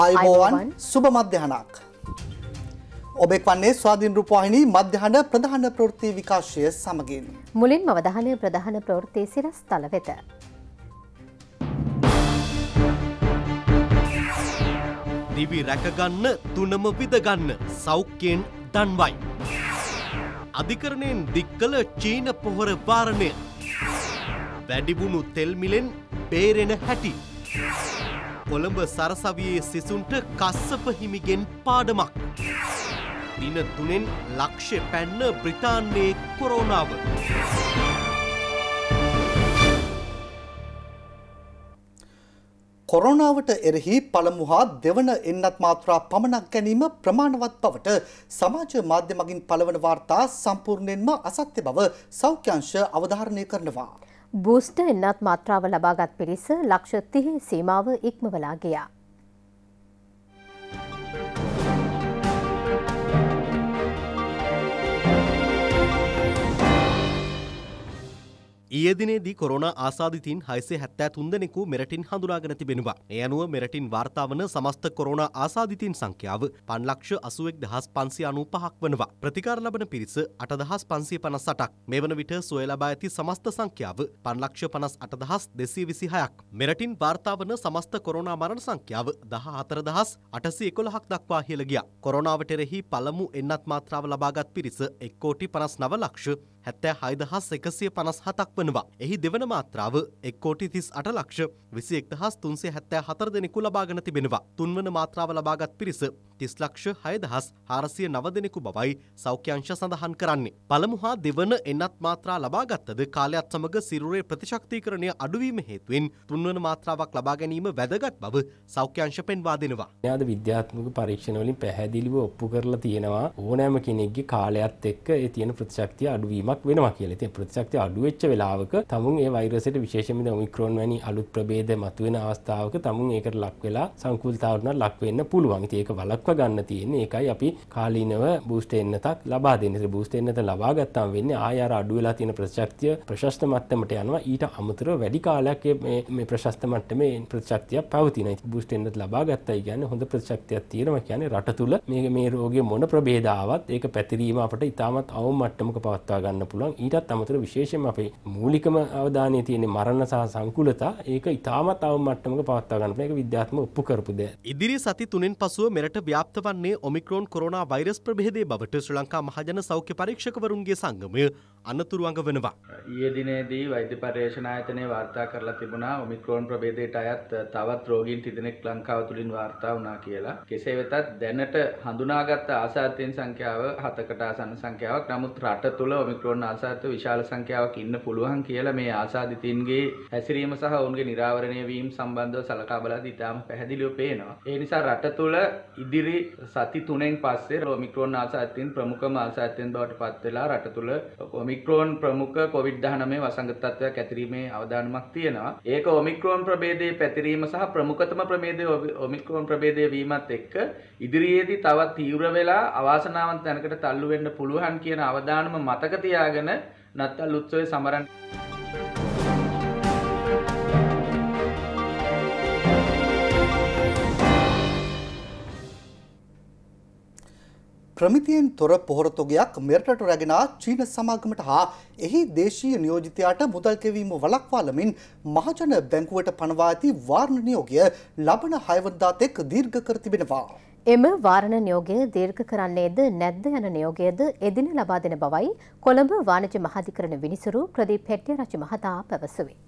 ආයුබෝවන් සුබ මධ්‍යහනක්. ඔබෙක් වන්නේ ස්වාධීන් රූපවාහිනී මධ්‍යහන ප්‍රධාන ප්‍රවෘත්ති විකාශය සමගින්. මුලින්ම අවධානය ප්‍රධාන ප්‍රවෘත්ති සිරස්තල වෙත. දිවි රැකගන්න තුනම විදගන්න සෞඛ්‍යයෙන් දන්වයි. අධිකරණයෙන් දික්කල චීන පොහොර වාරණය. වැඩිබුණු තෙල්මිලෙන් බේරෙන හැටි. කොළඹ සරසවියේ සිසුන්ට කස්සප හිමිගෙන් පාඩමක්. දින තුනෙන් ලක්ෂ්‍ය පැන්න බ්‍රිතාන්නේ කොරෝනාව. කොරෝනාවට එරෙහි පළමු හා දෙවන එන්නත් මාත්‍රා පමණක් ගැනීම ප්‍රමාණවත් බවට සමාජ මාධ්‍ය මගින් පළවන වාර්තා සම්පූර්ණයෙන්ම අසත්‍ය බව සෞඛ්‍යංශ අවධාරණය කරනවා. බූස්ට එන්නත් මත්‍රාව ලබාගත් පිරිස ලක්ෂ තිහේ සීමාව ඉක්මවලා ගියා. ඊයේදිනේදී කොරෝනා ආසාධිතීන් හයසේ හැත්තෑ තුන්දෙනෙකු මෙරටින් හඳුනාගෙන තිබෙනවා. ඒ අනුව මෙරටින් වාර්තාවන සමස්ත කොරෝනා ආසාධිතීන් සංඛ්‍යාව පන්ලක්ෂ අසුවෙක් දහස් පන්සිය අනූ පහක් වනවා. ප්‍රතිකාර ලබන පිරිස අටදහස් පන්සිය පනස් අටක්. මේ වන විට සොය ලබා ඇති සමස්ත සංඛ්‍යාව පන්ලක්ෂ පනස් අටදහස් දෙසී විසි හයක්. මෙරටින් වාර්තාවන සමස්ත කොරෝනා මරණ සංඛ්‍යාව දහ හතරදහස් අටසි එකොළහක් දක්වා කියල ගිය. කොරෝනාවට එරෙහි පළමු එන්නත් මාත්‍රාව ලබාගත් පිරිස එක්කෝටි පනස් නව ලක්ෂ හැත්තෑ හයිදහස් එකසිය පනස් හතක් වනවා. එහි දෙවන මාත්‍රාව එක්කෝටි තිස් අට ලක්ෂ විසි එක්දහස් තුන්සේ හැත්තෑ හතර දෙනෙකු ලබාගෙන තිබෙනවා. තුන්වන මාත්‍රාව ලබාගත් පිරිස තිස් ලක්ෂ හයදහස් හාරසිය නව දෙනෙකු බවයි සෞඛ්‍යංශ සඳහන් කරන්නේ. පළමු හා දෙවන එන්නත් මාත්‍රා ලබාගත්තද කාලයත් සමග සිරුරේ ප්‍රතිශක්තිකරණය අඩුවීම හේතුවෙන් තුන්වන මාත්‍රාවක් ලබා ගැනීම වැදගත් බව සෞඛ්‍යංශ පෙන්වා දෙනවා. යාද විද්‍යාත්මක පරීක්ෂණවලින් පැහැදිලිව ඔප්පු කරලා තියෙනවා ඕනෑම කෙනෙක්ගේ කාලයත් එක්ක ඒ තියෙන ප්‍රතිශක්තිය අඩුවීම යමක් වෙනවා කියලා. ඉතින් ප්‍රතිශක්තිය අඩු වෙච්ච වෙලාවක තමුන් ඒ වෛරසයට විශේෂයෙන්ම ඔමික්‍රෝන් වැනි අලුත් ප්‍රභේද මතුවෙන අවස්ථාවක තමුන් ඒකට ලක් වෙලා සංකූලතාවට ලක් වෙන්න පුළුවන්. ඉතින් ඒක වළක්වා ගන්න තියෙන්නේ ඒකයි අපි කාලීනව බූස්ට් එන්නතක් ලබා දෙන්නේ. බූස්ට් එන්නත ලබා ගත්තාම වෙන්නේ ආය අර අඩු වෙලා තියෙන ප්‍රතිශක්තිය ප්‍රශස්ත මට්ටමට යනවා. ඊට අමතරව වැඩි කාලයක් මේ ප්‍රශස්ත මට්ටමේ ප්‍රතිශක්තිය පවතින. බූස්ට් එන්නත් ලබා ගත්තයි කියන්නේ හොඳ ප්‍රතිශක්තියක් තියෙනවා කියන්නේ රට තුල මේ මේ රෝගය මොන ප්‍රභේදාවත් ඒක පැතිරීම අපට ඉතාමත් අවම මට්ටමක පවත්වා ගන්න කරන්න පුළුවන් ඊටත් අමතර විශේෂයෙන් අපේ මූලිකම අවධානය තියෙන මරණ සහ සංකුලතා ඒක ඉතාමත් අවම මට්ටමක පවත්වා ගන්න පුළුවන් ඒක විද්‍යාත්මක ඔප්පු කරපු දෙයක්. ඉදිරි සති තුනෙන් පසුව මෙරට ව්‍යාප්ත වන්නේ ඔමික්‍රෝන් කොරෝනා වෛරස් ප්‍රභේදය බවට ශ්‍රී ලංකා මහජන සෞඛ්‍ය පරීක්ෂකවරුන්ගේ සංගමය අනතුරු අඟ වෙනවා. ඊයේ දිනේදී වෛද්‍ය පර්යේෂණ ආයතනය වාර්තා කරලා තිබුණා ඔමික්‍රෝන් ප්‍රභේදයට අයත් තවත් රෝගීන් තිදෙනෙක් ලංකාව තුලින් වාර්තා වුණා කියලා. කෙසේ වෙතත් දැනට හඳුනාගත් ආසාතින් සංඛ්‍යාව හතකට ආසන්න සංඛ්‍යාවක්. නමුත් රට තුල ඔමික්‍රෝන් ආසාත විශාල සංඛ්‍යාවක් ඉන්න පුළුවන් කියලා මේ ආසාදිතින්ගේ හැසිරීම සහ ඔවුන්ගේ නිරාවරණය වීම සම්බන්ධව සලකා බලද්දී ඉතාම පැහැදිලිව පේනවා. ඒ නිසා රට තුල ඉදිරි සති තුනෙන් පස්සේ ඔමික්‍රෝන් ආසාතින් ප්‍රමුඛම ආසාතින් බවට පත් වෙලා රට තුල ඔමික්‍රෝන් ප්‍රමුඛ කොවිඩ්-19 වසංගත තත්ත්වයක් ඇතිරීමේ අවදානමක් තියෙනවා. ඒක ඔමික්‍රෝන් ප්‍රභේදයේ පැතිරීම සහ ප්‍රමුඛතම ප්‍රභේදය ඔමික්‍රෝන් ප්‍රභේදය වීමත් එක්ක ඉදිරියේදී තවත් තීව්‍ර වෙලා අවාසනාවන්ත තැනකට තල්ලු වෙන්න පුළුවන් කියන අවදානම මතක තියාගෙන නත්තල් උත්සවය සමරන්නේ ක්‍රමිතියෙන් තොර පොහොරතොගයක් මෙරටට රැගෙන චීන සමාගමට හා එහි දේශීය නියෝජිතයාට මුදල් කෙවීම වළක්වාලමින් මහජන බැංකුවට පනවා ඇති වාර්ණ නියෝගය ලබන හයවදා තෙක් දීර්ඝ කර තිබෙනවා. එම වාරණ නියෝගය දීර්ඝ කරන්නේද නැද්ද යන නියෝගයද එදින ලබා දෙන බවයි කොළඹ වාණිජ මහාධිකරණ විනිසුරු ප්‍රදීප් හෙට්ටිආරච්චි මහතා පැවසුවේ.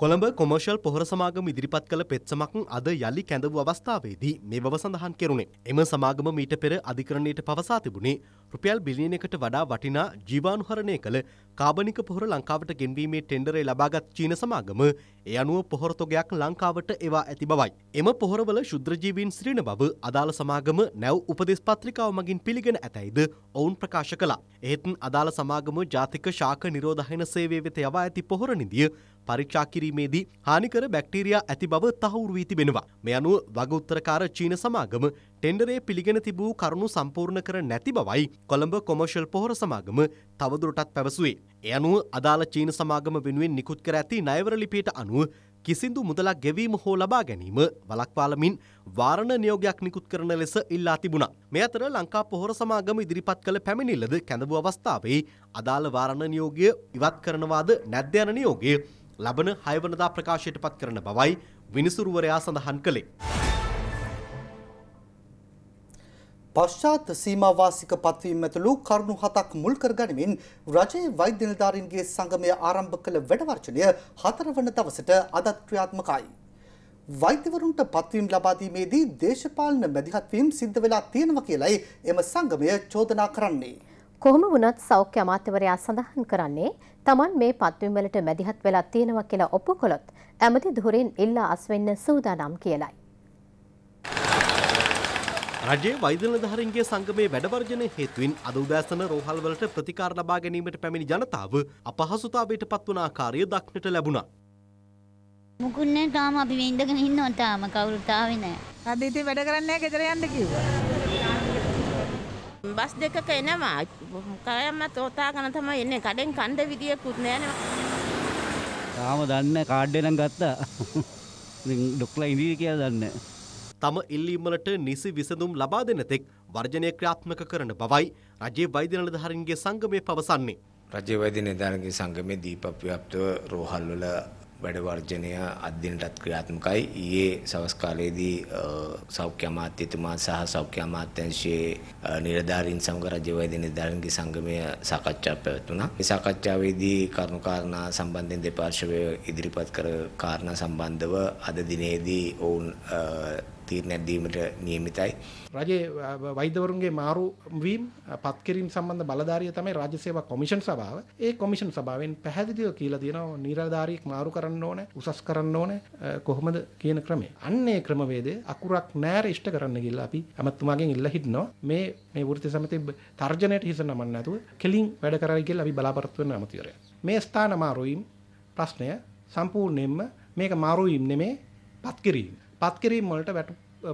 කොළඹ කොමර්ශල් පොහොර සමාගම ඉදිරිපත් කළ පෙත්සමක් අද යළි කැඳව අවස්ථාවේදී මේ බව සඳහන් කෙරුණේ. එම සමාගම මීට පෙර අධිකරණයට පවසා තිබුණේ රුපියල් බිලියනකට වඩා වටිනා ජීවානුහරණය කළ කාබනික පොහොර ලංකාවට ගෙන්වීමේ ටෙන්ඩරේ ලබාගත් චීන සමාගම ඒ අනුව පොහොර තොගයක් ලංකාවට එවා ඇති බවයි. එම පොහොරවල ශුද්‍රජීවීන් සිටින බව අදාළ සමාගම නැව් උපදෙස් පත්‍රිකාව මගින් පිළිගෙන ඇතැයිද ඔවුන් ප්‍රකාශ කළා. එහෙත් අදාළ සමාගම ජාතික ශාක නිරෝධහන සේවය වෙත යවා ඇති පොහොර නිදිය පරීක්ෂා කිරීමේදී හානිකර බැක්ටීරියා ඇති බව තහවුරු වී තිබෙනවා. මේ අනුව වගඋත්තරකාර චීන සමාගම ටෙන්ඩරේ පිළිගෙන තිබූ කරුණු සම්පූර්ණ කර නැති බවයි කොළඹ කොමර්ෂල් පොහොර සමාගම තවදුරටත් පැවසුවේ. එය අනුව අදාළ චීන සමාගම වෙනුවෙන් නිකුත් කර ඇති නයවර ලිපියට අනුව කිසිදු මුදලක් ගෙවීම හෝ ලබා ගැනීම වලක්වාලමින් වාරණ නියෝගයක් නිකුත් කරන ලෙස ඉල්ලා තිබුණා. මේ අතර ලංකා පොහොර සමාගම ඉදිරිපත් කළ පැමිණිල්ලද කැඳවූ අවස්ථාවේ අදාළ වාරණ නියෝගය ඉවත් කරනවාද නැද්ද යන නියෝගය ලබන හයවනදා ප්‍රකාශයට පත් කරන බවයි විනිසුරුවරයා සඳහන් කළේ. පශ්චාත් සීමාවාසික පත්වීම් ඇතුළු කරුණු හතක් මුල් කරගනිමින් රජයේ වෛද්‍ය නිලධාරීන්ගේ සංගමය ආරම්භ කළ වැඩවර්ජනය හතරවන දවසට අදත් ක්‍රියාත්මකයි. වෛද්‍යවරුන්ට පත්වීම් ලබා දීමේදී දේශපාලන මැදිහත්වීම් සිද්ධ වෙලා තියෙනවා කියලයි එම සංගමය චෝදනා කරන්නේ. කොහොම වුණත් සෞඛ්‍ය අමාත්‍යවරයා සඳහන් කරන්නේ Taman මේ පත්වීම් වලට මැදිහත් වෙලා තියෙනවා කියලා ඔප්පු කළොත් ඇමති ධුරින් ඉල්ලා අස්වෙන්න සූදානම් කියලයි. රජයේ වෛදනධාරීන්ගේ සංගමේ වැඩවර්ජන හේතුවෙන් අද උදෑසන රෝහල් වලට ප්‍රතිකාර ලබා ගැනීමට පැමිණි ජනතාව අපහසුතාවයට පත් වන ආකාරය දක්නට ලැබුණා. මුකුත් නැහැ තාම අපි වෙඳගෙන ඉන්නවා තාම කවුරුත් ආවේ නැහැ. අද ඉතින් වැඩ කරන්නේ නැහැ ගෙදර යන්න කිව්වා. බස් දෙකක එනවා කයම්මත් ඕතාගන තම එන්නේ කඩෙන් කණ්ඩ විදිියකුත් නෑන තාම දන්න කාඩ්ඩනම් ගත්තා ඩොක්ලා ඉදිරි කිය දන්න. තම ඉල්ලීමලට නිසි විසඳුම් ලබා දෙනතෙක් වර්ජනය ක්‍රාත්මක කරන බවයි රජයේ වෛදනල ධහරන්ගේ සංගමය පවසන්නේ. රජය වෛද නිධාරගේ සංගමය දීපප්‍යප්තව රෝහල්වල වැඩ වර්ජනය අද්දිනටත් ක්‍රියාත්මකයි. ඊයේ සවස් කාලයේදී සෞඛ්‍ය අමාත්‍යතුමා සහ සෞඛ්‍ය අමාත්‍යංශයේ නිලධාරීන් සමග රජවැදි නිලධාරීන්ගේ සංගමය සාකච්ඡා පැවැතුණා. මේ සාකච්ඡාවේදී කරුණු කාරණා සම්බන්ධයෙන් දෙපාර්ශ්වය ඉදිරිපත් කර කාරණා සම්බන්ධව අද දිනේදී ඔවුන් තීරණයක් දීමට නියමිතයි. රජයේ වෛද්‍යවරුන්ගේ මාරු වීම පත්කිරීම සම්බන්ධ බලධාරිය තමයි රාජ්‍ය සේවා කොමිෂන් සභාව. ඒ කොමිෂන් සභාවෙන් පැහැදිලිව කියලා දෙනවා නිරාධාරියෙක් මාරු කරන්න ඕනේ, උසස් කරන්න ඕනේ කොහොමද කියන ක්‍රමය. අන්න ඒ ක්‍රමවේදය අකුරක් නෑර ඉෂ්ට කරන්න ගිහලා අපි අමතුමාගෙන් ඉල්ලා හිටනවා. මේ මේ වෘත්ති සමිතිය තර්ජනයට හිස නමන්න නැතුව කෙලින් වැඩ කරයි කියලා අපි බලාපොරොත්තු වෙන අමතිවරයා. මේ ස්ථාන මාරුවීම් ප්‍රශ්නය සම්පූර්ණයෙන්ම මේක මාරුවීම් නෙමේ පත්කිරීම. පත්කිරීම් වලට වැට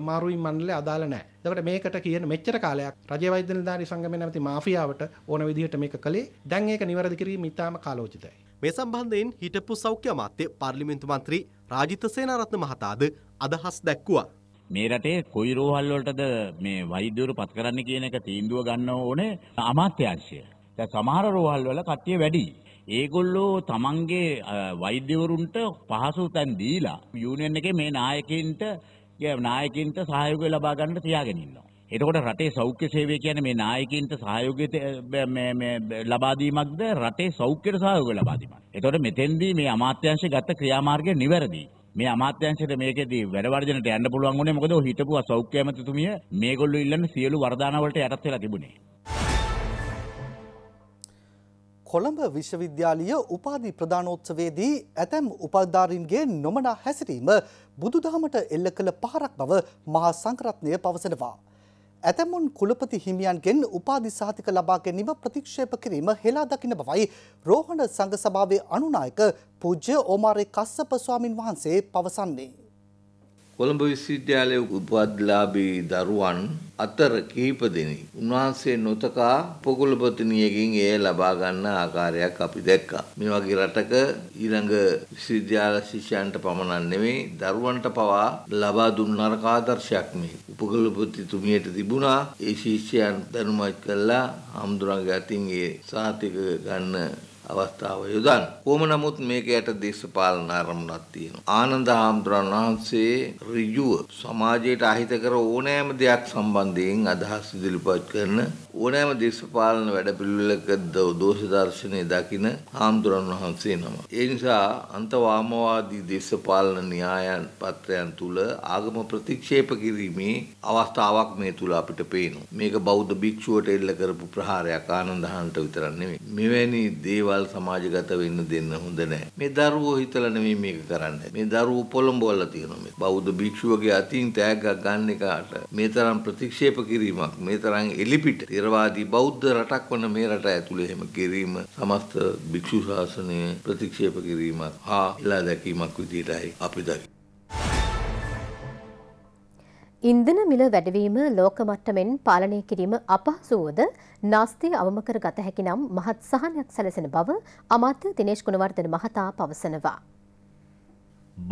මාරුයි මණ්ඩලය අදාළ නැහැ. එතකොට මේකට කියන මෙච්චර කාලයක් රජයේ වෛද්‍ය නිලධාරී සංගමේ නැමැති මාෆියාවට ඕන විදිහට මේක කළේ. දැන් ඒක නිවැරදි කිරීම ඉතාම කාලෝචිතයි. මේ සම්බන්ධයෙන් හිටපු සෞඛ්‍ය අමාත්‍ය පාර්ලිමේන්තු මන්ත්‍රී රාජිත සේනාරත්න මහතාද අදහස් දැක්වුවා. මේ රටේ කොයි රෝහල් වලටද මේ වෛද්‍යවරු පත් කරන්න කියන එක තීන්දුව ගන්න ඕනේ අමාත්‍යාංශය. දැන් සමහර රෝහල් වල කට්ටිය වැඩි. ඒගොල්ලෝ තමන්ගේ වෛද්‍යවරුන්ට පහසු තැන් දීලා යුනියන් එකේ මේ නායකයින්ට නායකින්ට සහයෝගය ලබා ගන්න තියාගෙන ඉන්නවා. එතකොට රටේ සෞඛ්‍ය සේවය කියන්නේ මේ නායකින්ට සහයෝගය ලබා දීමක්ද රටේ සෞඛ්‍යයට සහයෝගය ලබා දීමක්ද? එතකොට මෙතෙන්දී මේ අමාත්‍යාංශය ගත්ත ක්‍රියාමාර්ගය නිවැරදියි. මේ අමාත්‍යංශයට මේකෙදී වැඩ වර්ජනට යන්න පුළුවන් වුණේ මොකද ඔය හිටපු සෞඛ්‍ය ඇමතිතුමිය මේගොල්ලෝ ඉල්ලන සියලු වරදාන වලට යටත් වෙලා තිබුණේ. කොළඹ විශ්වවිද්‍යාලීය උපාධි ප්‍රධානෝත්සවයේදී ඇතැම් උපධාරීන්ගේ නොමනා හැසිරීම බුදුදහමට එල්ල කළ පහරක් බව මහා සංකරත්නය පවසනවා. ඇතැමුන් කුලපති හිමියන්ගෙන් උපාධි සහතික ලබා ගැනීම ප්‍රතික්ෂේප කිරීම හෙලා දකින බවයි රෝහණ සංඝ සභාවේ අනුනායක පූජ්‍ය ඕමාරේ කස්සප ස්වාමින් වහන්සේ පවසන්නේ. කොළඹ විශ්වවිද්‍යාලයේ උපදලාභී දරුවන් අතර කිහිප දෙනෙක් උන්වහන්සේ නොතකා පොකුලපතිනියකින් එය ලබා ගන්න ආකාරයක් අපි දැක්කා. මේ වගේ රටක ඊළඟ විශ්වවිද්‍යාල ශිෂ්‍යයන්ට පමණක් නෙමෙයි දරුවන්ට පවා ලබා දුන්න නරක ආදර්ශයක් මේ. උපකුලපතිතුමියට තිබුණා ඒ ශිෂ්‍යයන් දැනුමත් කළා හම්දුරන්ගේ අතින් ඒ සාතික ගන්න අවස්ථාව යොදන්න. කොහොම නමුත් මේක යට දේශපාලන අරමුණක් තියෙනවා. ආනන්ද හාමුදුරන් වහන්සේ ඍජුව සමාජයට අහිත කර ඕනෑම දෙයක් සම්බන්ධයෙන් අදහස් ඉදිරිපත් කරන ඕනෑම දේශපාලන වැඩපිළිවෙලක දෝෂ දර්ශනය දකින හාමුදුරන් වහන්සේ නම. ඒ නිසා අන්තවාමවාදී දේශපාලන න්‍යායන් පත්‍රයන් තුල ආගම ප්‍රතික්ෂේප කිරීමේ අවස්ථාවක් මේ තුල අපිට පේනවා. මේක බෞද්ධ භික්ෂුවට එල්ල කරපු ප්‍රහාරයක් ආනන්ද හාමුදුරන්ට විතරක් නෙමෙයි. මෙවැනි දේවල් දේවල් සමාජගත වෙන්න දෙන්න හොඳ නෑ. මේ දරුවෝ හිතලා නෙමෙයි මේක කරන්නේ. මේ දරුවෝ පොළඹවලා තියෙනවා මේ. බෞද්ධ භික්ෂුවගේ අතින් තෑග්ගක් ගන්න එකට මේ තරම් ප්‍රතික්ෂේප කිරීමක්, මේ තරම් එලිපිට ථේරවාදී බෞද්ධ රටක් වන මේ රට ඇතුලේ එහෙම කිරීම සමස්ත භික්ෂු ශාසනය ප්‍රතික්ෂේප කිරීමක් හා එලා දැකීමක් විදියටයි අපි දකින්නේ. ඉන්ධන මිල වැඩවීම ලෝක මට්ටමින් පාලනය කිරීම අපහසුවද නාස්තිය අවම කර ගත හැකි නම් මහත් සහනයක් සැලසෙන බව අමාත්‍ය දිනේෂ් ගුණවර්ධන මහතා පවසනවා.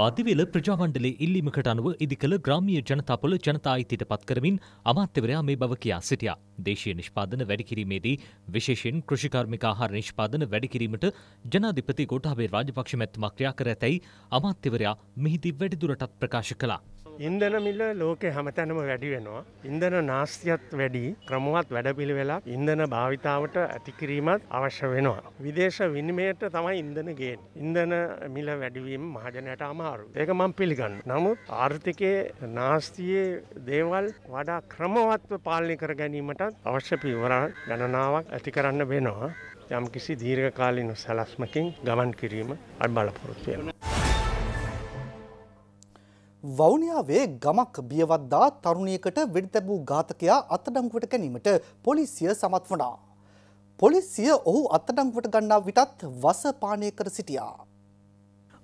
බදිවිල ප්‍රජාමණ්ඩලයේ ඉල්ලීමකට අනුව ඉදි කළ ග්‍රාමීය ජනතාපොළ ජනතා අයිතියට පත් කරමින් අමාත්‍යවරයා මේ බව කියා සිටියා. දේශීය නිෂ්පාදන වැඩි කිරීමේදී විශේෂයෙන් කෘෂිකාර්මික ආහාර නිෂ්පාදන වැඩි කිරීමට ජනාධිපති ගෝඨාභය රාජපක්ෂ මැතිතුමා ක්‍රියා කර ඇතැයි අමාත්‍යවරයා මෙහිදී වැඩිදුරටත් ප්‍රකාශ කළා. ඉන්දන මිල ලෝකෙ හැමතැනම වැඩි වෙනවා. ඉන්දන නාස්තියත් වැඩි ක්‍රමවත් වැඩපිළිවෙලක් ඉන්දන භාවිතාවට ඇතිකිරීමත් අවශ්‍ය වෙනවා. විදේශ විනිමයට තමයි ඉන්දන ගේන්. ඉන්දන මිල වැඩිවීම මහජනයට අමාරු. ඒක මම පිළිගන්න. නමුත් ආර්ථිකයේ නාස්තියේ දේවල් වඩා ක්‍රමවත්ව පාලනය කර ගැනීමටත් අවශ්‍ය පියවර ගණනාවක් ඇති කරන්න වෙනවා. යම්කිසි දීර්ඝකාලීන සලස්මකින් ගමන් කිරීම අත් බලපොරොත්තු වෙනවා. වෞනියාවේ ගමක් බියවද්දා තරුණියකට වෙඩි තැබූ ඝාතකයා අත්අඩංගුවට ගැනීමට පොලිසිය සමත් වුණා. පොලිසිය ඔහු අත්අඩංගුවට ගන්නා විටත් වස පානය කර සිටියා.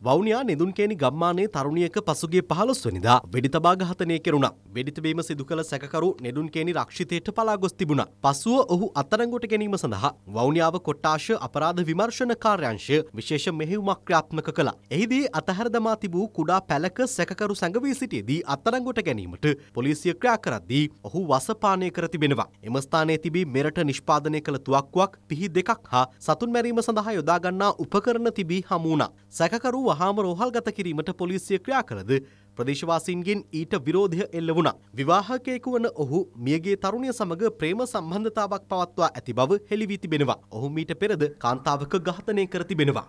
වවුනියා නිදුන්කේනි ගම්මානයේ තරුණියක පසුගේ පහළොස්වනිදා වෙඩි තබා ඝාතනය කෙරුණා. වෙඩිතබීම සිදු කළ සැකකරු නෙදුන්කේනි රක්ෂිතයට පලා ගොස් තිබුණා. පසුව ඔහු අත්අඩංගුවට ගැනීම සඳහා වවුනියාව කොට්ටාශ අපරාධ විමර්ශන කාර්යාංශය විශේෂ මෙහෙයුමක් ක්‍රියාත්මක කළා. එහිදී අතහැර දමා තිබූ කුඩා පැලක සැකකරු සැඟවී සිටියේදී අත්අඩංගුවට ගැනීමට පොලිසිය ක්‍රියා කරද්දී ඔහු වසපානය කර තිබෙනවා. එම ස්ථානයේ තිබී මෙරට නිෂ්පාදනය කළ තුවක්කුවක් පිහි දෙකක් හා සතුන් මැරීම සඳහා යොදාගන්නා උපකරණ තිබී හමු වුණා. සැකකරු වහාම රෝහල් ගත කිරීමට පොලිසිය ක්‍රියා කළද ප්‍රදේශවාසීන්ගෙන් ඊට විරෝධය එල්ල වුණා. විවාහකයෙකු වන ඔහු මියගේ තරුණිය සමග ප්‍රේම සම්බන්ධතාවක් පවත්වා ඇති බව හෙළි වී තිබෙනවා. ඔහු මීට පෙරද කාන්තාවක ඝාතනය කර තිබෙනවා.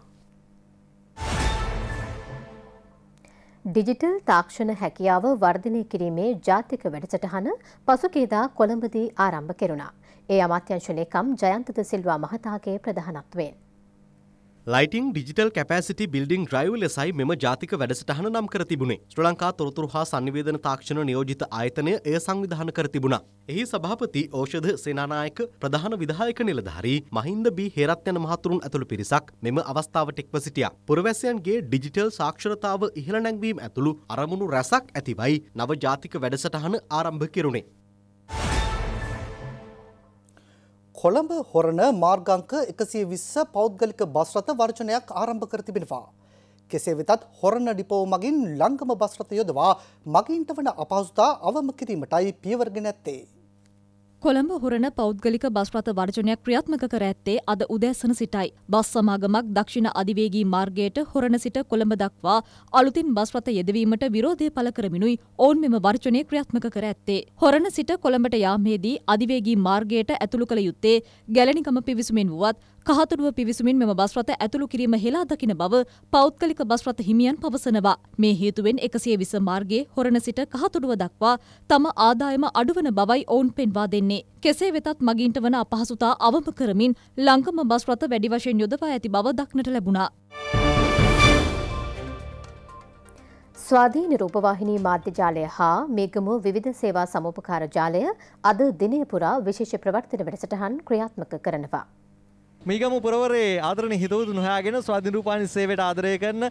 ඩිජිටල් තාක්ෂණ හැකියාව වර්ධනය කිරීමේ ජාතික වැඩසටහන පසුකීදා කොළඹදී ආරම්භ කෙරුණා. ඒ අමාත්‍යංශ ලේකම් ජයන්ත සිල්වා මහතාගේ ප්‍රධානත්වයෙන් ලයිටං ඩිජිටල් කැපසිටි බිල්ඩිං ්‍රයිව ලෙසයි මෙම ජාතික වැඩසටහන නම් කර තිබුණේ ශ්‍ර ලංකා තොරතුරු හා සංනිවේදන තාක්ෂණ නියෝජිත ආයතනය එය සංවිධාන කර තිබුණා. එහි සභාපති ඕෂධ සේනානායක ප්‍රධාන විදායක නිලධාරී මහින්ද බී හේරත් යන මහතුරුන් ඇතුළු පිරිසක් මෙම අවස්ථාවට එක්ව සිටියා. පුරවැසියන්ගේ ඩිජිටල් සාක්ෂරතාව ඉහළ නැංවීම ඇතුළු අරමුණු රැසක් ඇතිවයි නව ජාතික වැඩසටහන ආරම්භ කෙරුණේ. කොළඹ හොරණ මාර්ගංක එකසිය විස්ස පෞද්ගලික බස්රත වර්ජනයක් ආරම්භ කර තිබෙනවා. කෙසේ වෙතත් හොරණ ඩිපෝ මගින් ලංගම බස්රත යොදවා මගින්ට වන අපහසුතා අවම කිරීමටයි පියවරගෙන ඇත්තේ. කොළඹ හුරණ පෞද්ගලික බස් රථ වර්ජනයක් ක්‍රියාත්මක කර ඇත්තේ අද උදෑසන සිටයි. බස් සමාගමක් දක්ෂිණ අධිවේගී මාර්ගයට හොරණ සිට කොළඹ දක්වා අලුතින් බස් රථ යෙදවීමට විරෝධය පළ කරමිනුයි ඔවුන් මෙම වර්ජනය ක්‍රියාත්මක කර ඇත්තේ. හොරණ සිට කොළඹට යාමේදී අධිවේගී මාර්ගයට ඇතුළු කළ යුත්තේ ගැලනිකම පිවිසුමෙන් වුවත් කහතුරුව පිවිසුමින් මෙම බස් රථ ඇතුළු කිරීම හෙලා දකින බව පෞද්ගලික බස් රථ හිමියන් පවසනවා. මේ හේතුවෙන් 120 මාර්ගයේ හොරණ සිට කහතුරුව දක්වා තම ආදායම අඩුවන බවයි ඔවුන් පෙන්වා දෙන්නේ. කෙසේ වෙතත් මගීන්ට වන අපහසුතා අවම කරමින් ලංකම බස් රථ වැඩි වශයෙන් යොදවා ඇති බව දක්නට ලැබුණා. ස්වාධීන රූපවාහිනී මාධ්‍ය ජාලය හා මේගම විධ සේවා සමෝපකාර ජාලය අද දිනය පුරා විශේෂ ප්‍රවර්තන වැඩසටහන් ක්‍රියාත්මක කරනවා. මීගම පුරවරේ ආදරණ හිතවතු නොහයාගෙන ස්වාධින් රූපානි සේවයට ආදරය කරන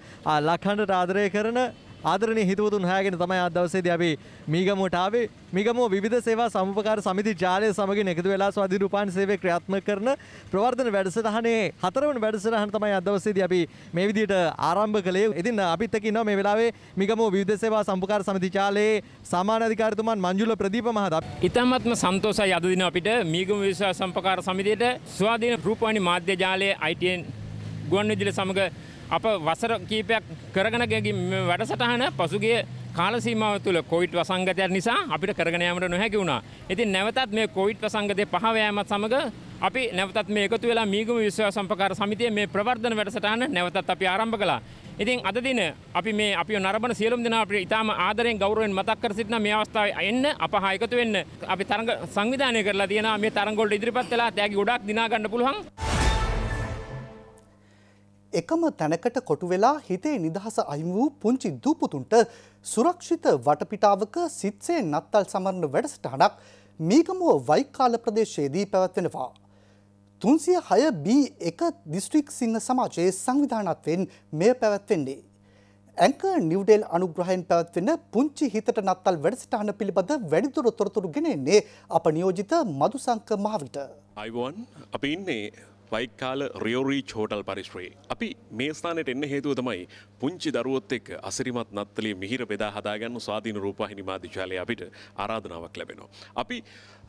ලක්හඬට ආදරය කරන ආදරණය හිතවතුන් හයගෙන තමයි අදවසේද අපි මීගමුවටාවේ මිගමුව විධ සේවා සමපකාර සමිති ජාලය සමගින් එකතු වෙලා ස්වාධී රූපාන් සේවේ ක්‍රියාත්මක කරන ප්‍රවර්ධන වැඩසටහනේ හතරවන වැඩසටහන තමයි අදවසේදී අපි මේ විදිහට ආරම්භ කළේ. ඉතින් අපිත් එක්ක ඉන්නවා මේ වෙලාවේ මිගමුව විධ සේවා සමපකාර සමිති ජාලයේ සමානාධිකාරතුමන් මංජුල ප්‍රදීප මහතා. ඉතාමත්ම සන්තෝෂයි අද දින අපිට මීගමුව විශ්වාස සමපකාර සමිතියට ස්වාධීන රූපවාහිනී මාධ්‍ය ජාලයේ ITN ගුවන්විදුලිය සමග අප වසර කීපයක් කරගෙන වැඩසටහන පසුගේ කාලසීමාව තුළ කොයිට් වසංගතයක් නිසා අපිට කරගෙන යාමට නොහැකි වුණා. ඉතින් නැවතත් මේ කොයිට් වසංගතය පහව යාමත් සමග අපි නැවතත් මේ එකතු වෙලා මීගම විශ්වාස සම්පකාර සමිතිය මේ ප්‍රවර්ධන වැඩසටහන නැවතත් අපි ආරම්භ කළා. ඉතින් අද දින අපි මේ අපි නරඹන සියලුම දෙනා අපිට ඉතාම ආදරෙන් ගෞරවයෙන් මතක් කර සිටින මේ අවස්ථාවේ එන්න අප හා එකතු වෙන්න අපි තරඟ සංවිධානය කරලා තියෙනවා මේ තරඟ වලට ඉදිරිපත් වෙලා තෑගි ගොඩක් දිනා ගන්න පුළුවන්. එකම තැනකට කොටු වෙලා හිතේ නිදහස අයිම වූ පුංචි දූපුතුන්ට සුරක්ෂිත වටපිටාවක සිත්සේ නත්තල් සමරණ වැඩසටහනක් මීගමුව වයිකාල ප්‍රදේශයේදී පැවැත්වෙනවා. තුන්සිය හය B එක දිස්ට්‍රික් සිංහ සමාජයේ සංවිධානත්වෙන් මෙය පැවැත්වෙන්නේ. ඇක නිවඩෙල් අනුග්‍රහයෙන් පැවත්වෙන පුංචි හිතට නත්තල් වැඩසටහන පිළිබඳ වැඩිදුර තොරතුරු ගෙනෙන්නේ අප නියෝජිත මදුසංක මහවිට. අයිවන් අපි ඉන්නේ වයිකාල රියෝරීච් හෝටල් පරිශ්‍රයේ. අපි මේ ස්ථානයට එන්න හේතුව තමයි පුංචි දරුවොත් එක් අසිරිමත් නත්තලේ මිහිර බෙදා හදාගන්න ස්වාධීන රූපහිනි මාධ්‍යශාලය අපිට ආරාධනාවක් ලැබෙනවා. අපි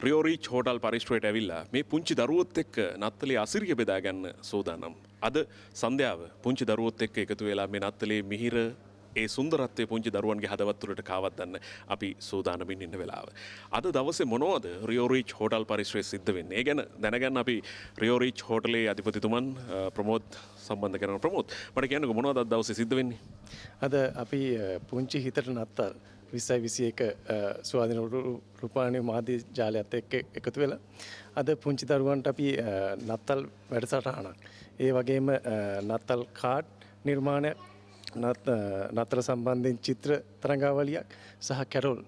රියෝරීච් හෝටල් පරිශ්‍රයට ඇවිල්ලා මේ පුංචි දරුවොත් එක් නත්තලේ අසිරිය බෙදාගන්න සෝදානම්. අද සන්ධ්‍යාව පුංචි දරුවොත් එක්ක එකතු වෙලා මේ නත්තලේ මිහිර ඒ සුන්දරත්වය පුංචි දරුවන්ගේ හදවත්තුලට කාවත්දන්න අපි සූදානමින් ඉන්න වෙලාව. අද දවස මොනෝද රියෝරීච් හෝටල් පරිශ්‍රය සිද්ධ වෙන්නේ ගැන දැනගන්න අපි රියෝරීච් හෝටලේ අධිපතිතුමන් ප්‍රමෝද් සම්බන්ධ කරන ප්‍රමෝත් මට කියන්න මොනවද දවස සිද්ධ වෙන්නේ. අද අපි පුංචි හිතට නත්තල්. විස්සයි විසි එක ස්වාධන රුපාණය මාධී ජාලයත් එක් එකතු වෙලා අද පුංචි දරුවන්ට අපි නත්තල් වැඩසටහනක් ඒ වගේම නත්තල් කාඩ් නිර්මාණයක් නතර සම්බන්ධයෙන් චිත්‍ර තරඟාවලියක් සහ කැරොල්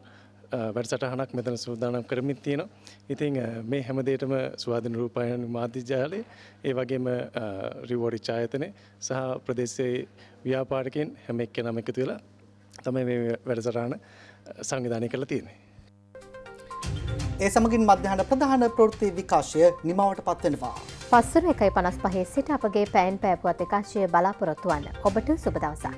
වැඩසටහනක් මෙතන සූදානම් කරමින් තියෙනවා. ඉතින් මේ හැමදේටම ස්වාධීන රූපයන මාධ්‍යජාලය ඒ වගේම රිවෝඩි ඡායතනය සහ ප්‍රදේශයේ ව්‍යාපාරිකයන් හැම එක්කෙනම එකතු වෙලා තමයි මේ වැඩසටහන සංවිධානය කරලා තියෙන්නේ. ඒ සමගින් මධ්‍යහන ප්‍රධාන ප්‍රවෘත්ති විකාශය නිමවට පත්වෙනවා. පස්සර එකයි පනස් පහේ සිට අපගේ පෑන් පෑපුවත් එකශය බලාපොරොත්තුවන්න ඔබට සුබදවසා.